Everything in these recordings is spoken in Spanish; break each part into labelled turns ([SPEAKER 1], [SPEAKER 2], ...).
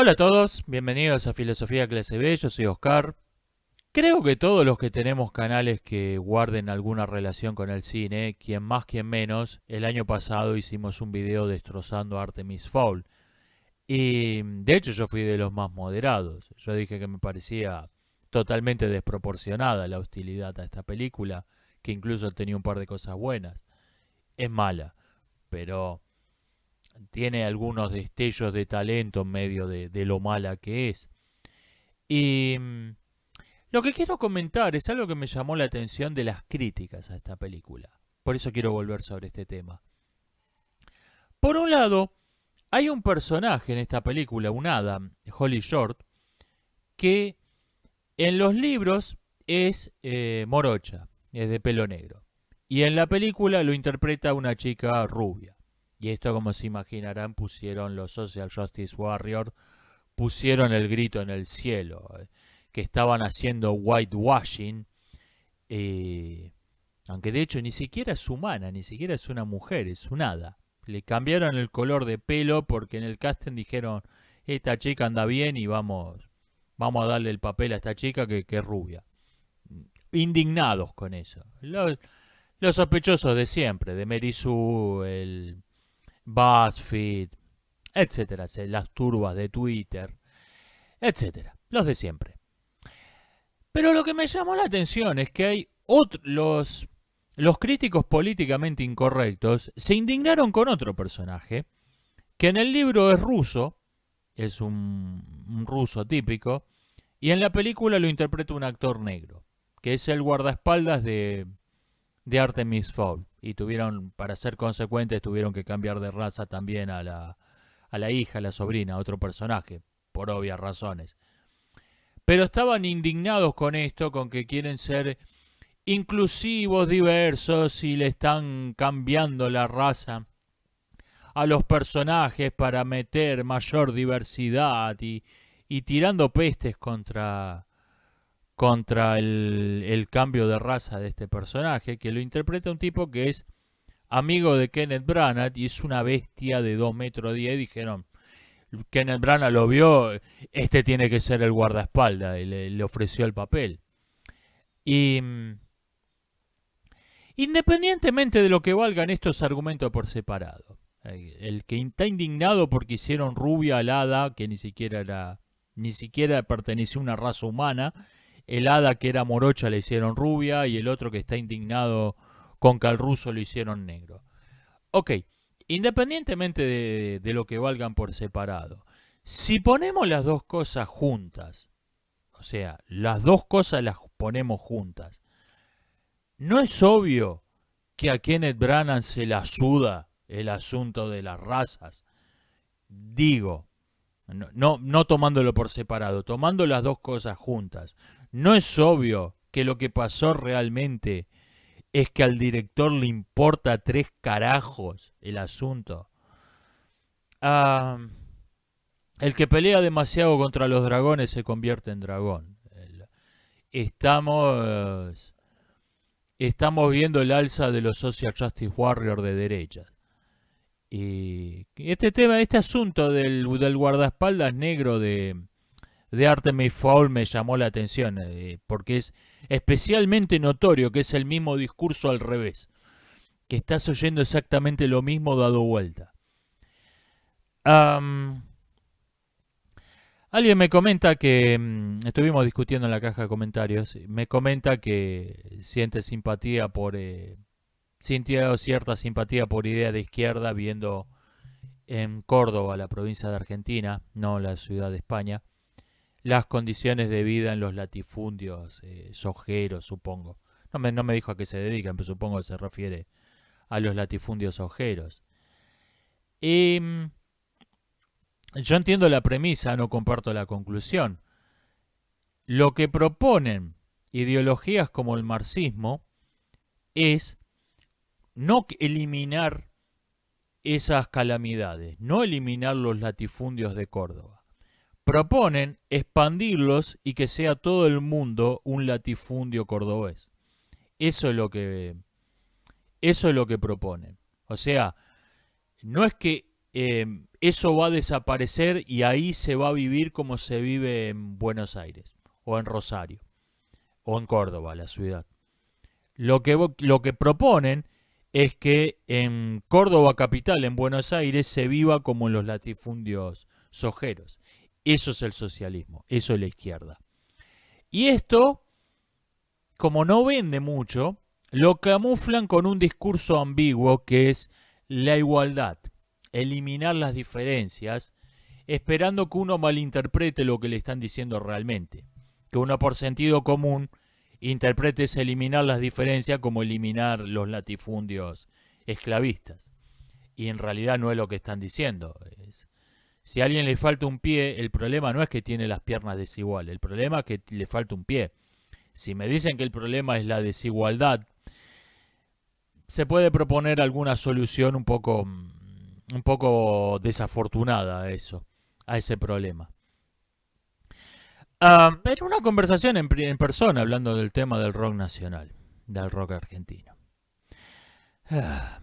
[SPEAKER 1] Hola a todos, bienvenidos a Filosofía Clase B, yo soy Oscar. Creo que todos los que tenemos canales que guarden alguna relación con el cine, quien más quien menos, el año pasado hicimos un video destrozando Artemis Fowl. Y de hecho yo fui de los más moderados. Yo dije que me parecía totalmente desproporcionada la hostilidad a esta película, que incluso tenía un par de cosas buenas. Es mala, pero tiene algunos destellos de talento en medio de, lo mala que es. Y mm, lo que quiero comentar es algo que me llamó la atención de las críticas a esta película. Por eso quiero volver sobre este tema. Por un lado, hay un personaje en esta película, un Adam, Holly Short, que en los libros es eh, morocha, es de pelo negro. Y en la película lo interpreta una chica rubia. Y esto, como se imaginarán, pusieron los Social Justice Warriors, pusieron el grito en el cielo, eh, que estaban haciendo whitewashing, eh, aunque de hecho ni siquiera es humana, ni siquiera es una mujer, es un hada. Le cambiaron el color de pelo porque en el casting dijeron, esta chica anda bien y vamos, vamos a darle el papel a esta chica que, es rubia. Indignados con eso. Los, los sospechosos de siempre, de Merisu, el BuzzFeed, etcétera, las turbas de Twitter, etcétera, los de siempre. Pero lo que me llamó la atención es que hay los, los críticos políticamente incorrectos se indignaron con otro personaje, que en el libro es ruso, es un, un ruso típico, y en la película lo interpreta un actor negro, que es el guardaespaldas de, de Artemis Fowl. Y tuvieron, para ser consecuentes, tuvieron que cambiar de raza también a la, a la hija, a la sobrina, a otro personaje, por obvias razones. Pero estaban indignados con esto, con que quieren ser inclusivos, diversos y le están cambiando la raza a los personajes para meter mayor diversidad y, y tirando pestes contra, contra el, cambio de raza de este personaje, que lo interpreta un tipo que es amigo de Kenneth Branagh y es una bestia de 2 metros 10. Dijeron, Kenneth Branagh lo vio, este tiene que ser el guardaespaldas, y le, ofreció el papel. Y mm, independientemente de lo que valgan estos argumentos por separado, el que está indignado porque hicieron rubia al hada, que ni siquiera era, ni siquiera pertenecía a una raza humana, el hada que era morocha le hicieron rubia y el otro que está indignado con ruso lo hicieron negro. Ok, independientemente de, lo que valgan por separado, si ponemos las dos cosas juntas, o sea, las dos cosas las ponemos juntas, ¿no es obvio que a Kenneth Branagh se la suda el asunto de las razas? Digo, no, no tomándolo por separado, tomando las dos cosas juntas. ¿No es obvio que lo que pasó realmente es que al director le importa tres carajos el asunto? Ah, el que pelea demasiado contra los dragones se convierte en dragón. Estamos, estamos viendo el alza de los Social Justice Warriors de derechas. Y este tema, este asunto del, del guardaespaldas negro de, de Artemis Fowl me llamó la atención, eh, porque es especialmente notorio que es el mismo discurso al revés, que estás oyendo exactamente lo mismo dado vuelta. alguien me comenta que, mm, estuvimos discutiendo en la caja de comentarios, me comenta que siente simpatía por, eh, sintió cierta simpatía por idea de izquierda viendo en Córdoba, la provincia de Argentina, no la ciudad de España las condiciones de vida en los latifundios eh, sojeros, supongo. No me, no me dijo a qué se dedican, pero supongo que se refiere a los latifundios ojeros. Em, yo entiendo la premisa, no comparto la conclusión. Lo que proponen ideologías como el marxismo es no eliminar esas calamidades, no eliminar los latifundios de Córdoba proponen expandirlos y que sea todo el mundo un latifundio cordobés. Eso es lo que eso es lo que proponen. O sea, no es que em, eso va a desaparecer y ahí se va a vivir como se vive en Buenos Aires o en Rosario o en Córdoba, la ciudad. Lo que, lo que proponen es que en Córdoba capital, en Buenos Aires, se viva como en los latifundios sojeros. Eso es el socialismo, eso es la izquierda. Y esto, como no vende mucho, lo camuflan con un discurso ambiguo que es la igualdad, eliminar las diferencias, esperando que uno malinterprete lo que le están diciendo realmente, que uno por sentido común interprete ese eliminar las diferencias como eliminar los latifundios esclavistas. Y en realidad no es lo que están diciendo, es si a alguien le falta un pie, el problema no es que tiene las piernas desiguales, el problema es que le falta un pie. Si me dicen que el problema es la desigualdad, se puede proponer alguna solución un poco, mm, un poco desafortunada a eso, a ese problema. pero ah, era una conversación en, en, persona hablando del tema del rock nacional, del rock argentino. Ah.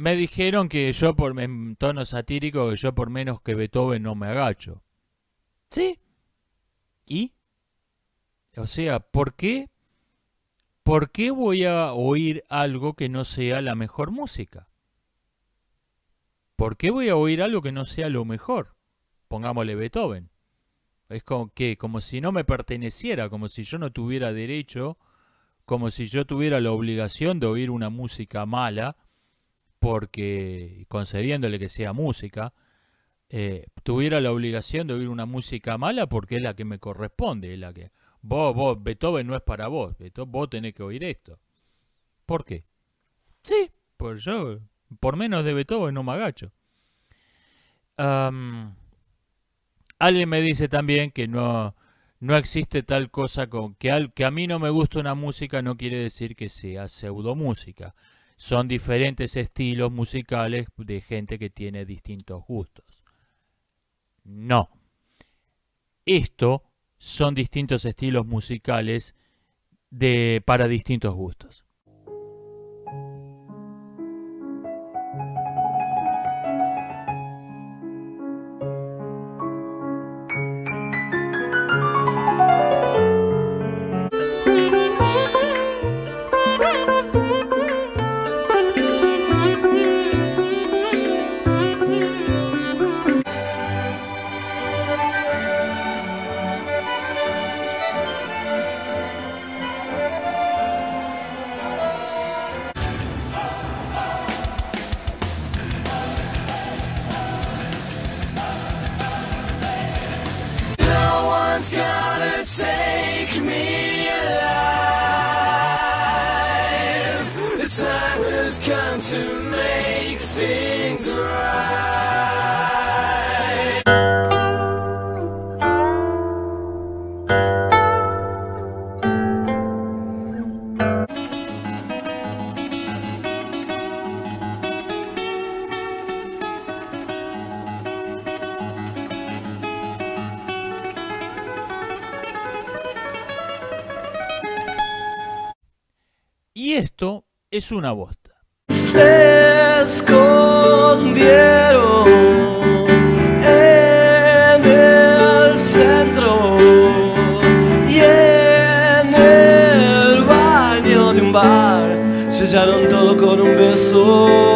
[SPEAKER 1] Me dijeron que yo, por, en tono satírico, que yo por menos que Beethoven no me agacho. ¿Sí? ¿Y? O sea, ¿por qué? ¿Por qué voy a oír algo que no sea la mejor música? ¿Por qué voy a oír algo que no sea lo mejor? Pongámosle Beethoven. Es como que como si no me perteneciera, como si yo no tuviera derecho, como si yo tuviera la obligación de oír una música mala porque concediéndole que sea música, eh, tuviera la obligación de oír una música mala porque es la que me corresponde, es la que vos, vos, Beethoven no es para vos, Beethoven, vos tenés que oír esto. ¿Por qué? Sí, pues yo, por menos de Beethoven no me agacho. alguien me dice también que no, no existe tal cosa que, al, que a mí no me gusta una música no quiere decir que sea pseudo música son diferentes estilos musicales de gente que tiene distintos gustos. No. Esto son distintos estilos musicales de, para distintos gustos. es una bosta. Se escondieron en el centro y en el baño de un bar, sellaron todo con un beso.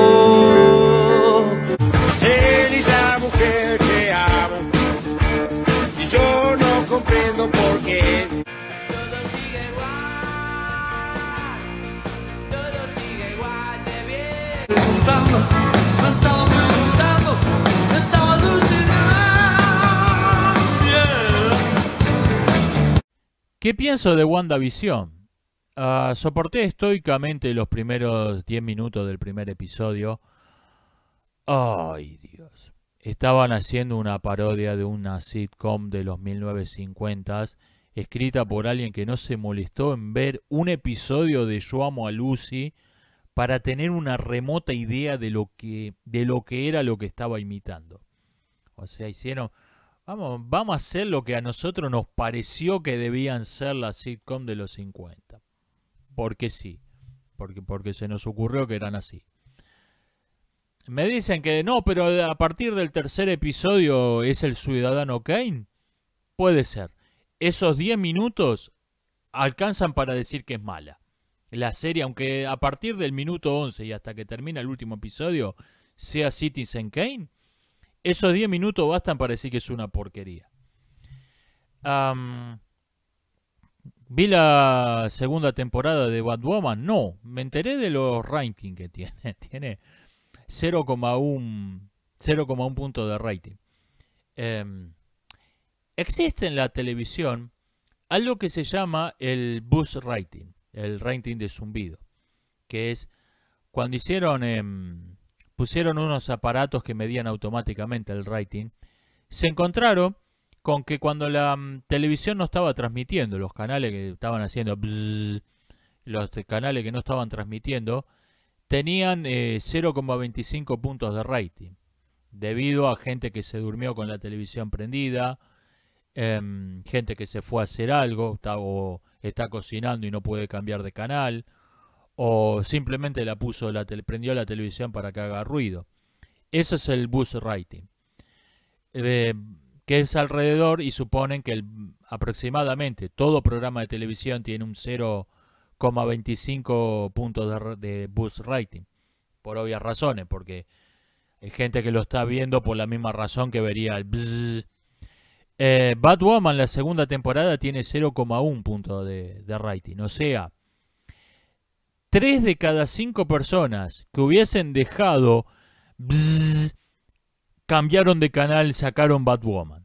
[SPEAKER 1] ¿Qué pienso de WandaVision? Ah, soporté estoicamente los primeros 10 minutos del primer episodio. Ay, Dios. Estaban haciendo una parodia de una sitcom de los 1950s, escrita por alguien que no se molestó en ver un episodio de Yo amo a Lucy para tener una remota idea de lo que, de lo que era lo que estaba imitando. O sea, hicieron, Vamos, vamos a hacer lo que a nosotros nos pareció que debían ser las sitcom de los 50. Porque sí. Porque, porque se nos ocurrió que eran así. Me dicen que no, pero a partir del tercer episodio es el ciudadano Kane. Puede ser. Esos 10 minutos alcanzan para decir que es mala. La serie, aunque a partir del minuto 11 y hasta que termina el último episodio sea Citizen Kane, esos 10 minutos bastan para decir que es una porquería. ¿Vi la segunda temporada de Batwoman? No, me enteré de los rankings que tiene. Tiene 0,1 punto de rating. Em, existe en la televisión algo que se llama el buzz rating, el rating de zumbido, que es cuando hicieron... Em, pusieron unos aparatos que medían automáticamente el rating, se encontraron con que cuando la mm, televisión no estaba transmitiendo, los canales que estaban haciendo, los canales que no estaban transmitiendo, tenían 0,25 eh, puntos de rating, debido a gente que se durmió con la televisión prendida, em, gente que se fue a hacer algo, está, o está cocinando y no puede cambiar de canal, o simplemente la puso la prendió la televisión para que haga ruido. ese es el bus writing, eh, que es alrededor y suponen que el, aproximadamente todo programa de televisión tiene un 0,25 puntos de, boost bus writing, por obvias razones, porque hay gente que lo está viendo por la misma razón que vería el eh, Bad Woman Batwoman, la segunda temporada, tiene 0,1 punto de, de rating. O sea, Tres de cada cinco personas que hubiesen dejado cambiaron de canal, sacaron Batwoman.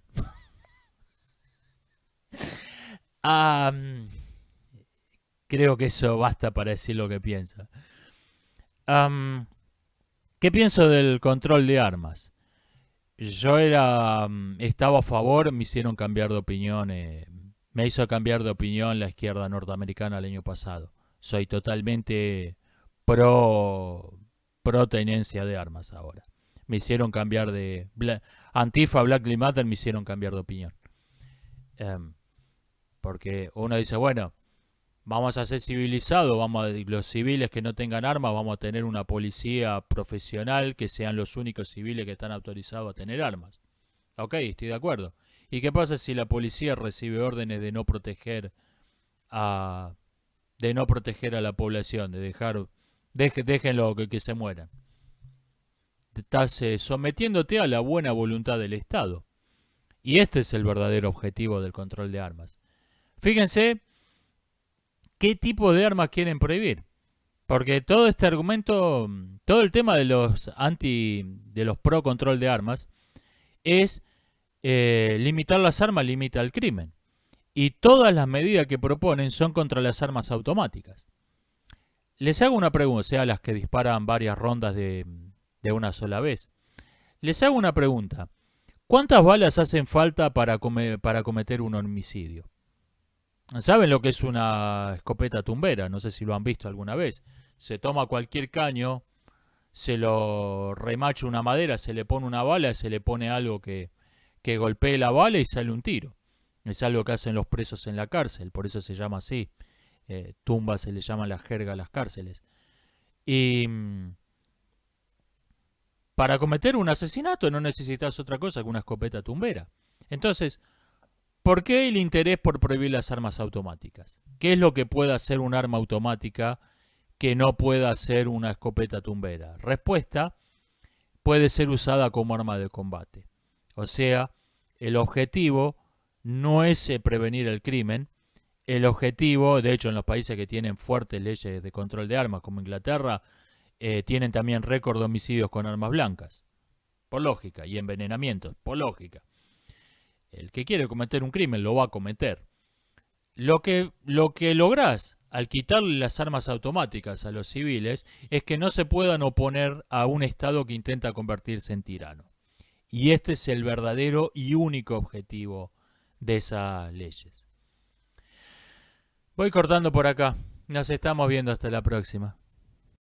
[SPEAKER 1] creo que eso basta para decir lo que piensa. ¿Qué pienso del control de armas? Yo era, estaba a favor, me hicieron cambiar de opinión, me hizo cambiar de opinión la izquierda norteamericana el año pasado soy totalmente pro, tenencia de armas ahora. Me hicieron cambiar de... Antifa, Black Lives Matter me hicieron cambiar de opinión. Em, porque uno dice, bueno, vamos a ser civilizados, vamos a, los civiles que no tengan armas, vamos a tener una policía profesional que sean los únicos civiles que están autorizados a tener armas. Ok, estoy de acuerdo. ¿Y qué pasa si la policía recibe órdenes de no proteger a, de no proteger a la población, de dejar, déjenlo que, que se mueran. Estás eh, sometiéndote a la buena voluntad del Estado. Y este es el verdadero objetivo del control de armas. Fíjense qué tipo de armas quieren prohibir. Porque todo este argumento, todo el tema de los anti, de los pro control de armas, es eh, limitar las armas limita el crimen y todas las medidas que proponen son contra las armas automáticas. Les hago una pregunta, o sea, las que disparan varias rondas de, una sola vez. Les hago una pregunta. ¿Cuántas balas hacen falta para, cometer un homicidio? ¿Saben lo que es una escopeta tumbera? No sé si lo han visto alguna vez. Se toma cualquier caño, se lo remacha una madera, se le pone una bala, se le pone algo que golpee la bala y sale un tiro. Es algo que hacen los presos en la cárcel, por eso se llama así. Eh, tumba se le llama la jerga a las cárceles. Y mm, para cometer un asesinato no necesitas otra cosa que una escopeta tumbera. Entonces, ¿por qué el interés por prohibir las armas automáticas? ¿Qué es lo que puede hacer un arma automática que no pueda hacer una escopeta tumbera? Respuesta, puede ser usada como arma de combate. O sea, el objetivo no es eh, prevenir el crimen. El objetivo, de hecho, en los países que tienen fuertes leyes de control de armas, como Inglaterra, eh, tienen también récord de homicidios con armas blancas, por lógica, y envenenamientos, por lógica. El que quiere cometer un crimen lo va a cometer. Lo que, lo que lográs al quitarle las armas automáticas a los civiles es que no se puedan oponer a un Estado que intenta convertirse en tirano. Y este es el verdadero y único objetivo de esas leyes. Voy cortando por acá. Nos estamos viendo hasta la próxima.